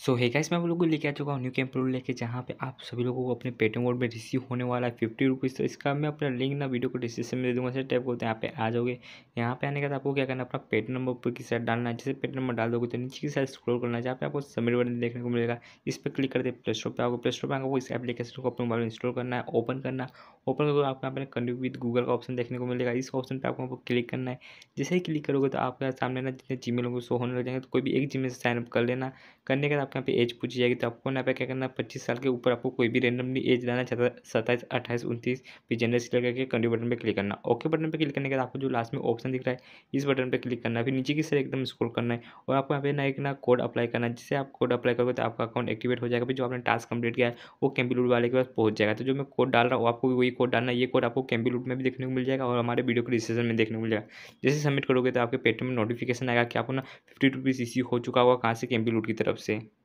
सो है गाइस मैं आप लोगों को लेके आ चुका हूँ न्यू कैंप रोल लेके जहाँ पे आप सभी लोगों को अपने पेटीएम कोड में रिसीव होने वाला है फिफ्टी रुपीज़ तो इसका मैं अपना लिंक ना वीडियो को डिस्क्रिप्शन में दे दूँगा सर टैप करते हैं यहाँ पे आ जाओगे यहाँ पे आने के बाद आपको क्या करना अपना पेटी नंबर ऊपर की साइड डालना है जैसे पेट नंबर डाल दोगे तो नीचे की साइड स्क्रोल करना है जहाँ पे आपको सबमिट बटन देखने को मिलेगा इस पर क्लिक करते प्ले स्टोर पर आपको प्ले स्टोर पर आपको इस एप्लीकेशन को अपने मोबाइल में इंस्टॉल करना है ओपन करना ओपन करोगे आपको यहाँ पर कंटिन्यू विद गूगल का ऑप्शन देखने को मिलेगा इस ऑप्शन पर आपको क्लिक करना है जैसे ही क्लिक करोगे तो आपके सामने ना जितने जी मेल होंगे शो होने लग जाएंगे तो कोई भी एक जी मेल से साइनअप कर लेना करने के बाद आपके यहाँ पे एज पूछी जाएगी तो आपको यहाँ पे क्या करना है पच्चीस साल के ऊपर आपको कोई भी रेंडमली एज लाना चाहता सत्ताईस अट्ठाईस उनतीस फिर जनरल सिलेक्ट करके कंट्री बटन पर क्लिक करना ओके बटन पर क्लिक करने के बाद आपको जो लास्ट में ऑप्शन दिख रहा है इस बटन पर क्लिक करना फिर नीचे की सर एकदम स्क्रोल करना है और आपको यहाँ पे ना एक ना कोड अप्लाई करना जिससे आप कोड अप्लाई करोगे तो आपका अकाउंट एक्टिवेट हो जाएगा फिर जो आपने टास्क कंप्लीट किया है वो कैम्पी लूट वाले के पास पहुंच जाएगा तो जो मैं कोड डाल रहा हूँ आपको वही कोड डालना है ये कोड आपको कैम्पी लूट में भी देखने को मिल जाएगा और हमारे वीडियो के डिस्क्रिप्शन में देखने को मिल जाएगा जैसे सबमिट करोगे तो आपके पेटीएम में नोटिफिकेशन आएगा कि आपको ना फिफ्टी रुपीज़ इसी हो चुका होगा कहाँ से कैंपी लूट की तरफ से